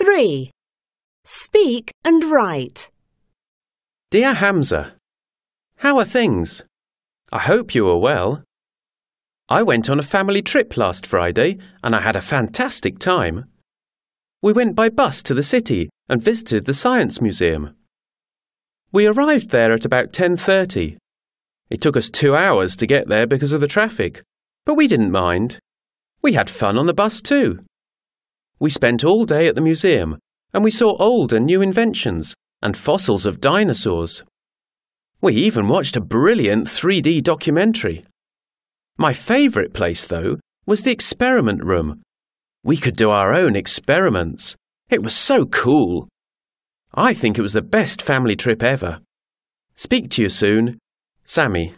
3. Speak and write. Dear Hamza, How are things? I hope you are well. I went on a family trip last Friday and I had a fantastic time. We went by bus to the city and visited the Science Museum. We arrived there at about 10.30. It took us two hours to get there because of the traffic, but we didn't mind. We had fun on the bus too. We spent all day at the museum and we saw old and new inventions and fossils of dinosaurs. We even watched a brilliant 3D documentary. My favourite place, though, was the experiment room. We could do our own experiments. It was so cool. I think it was the best family trip ever. Speak to you soon, Sammy.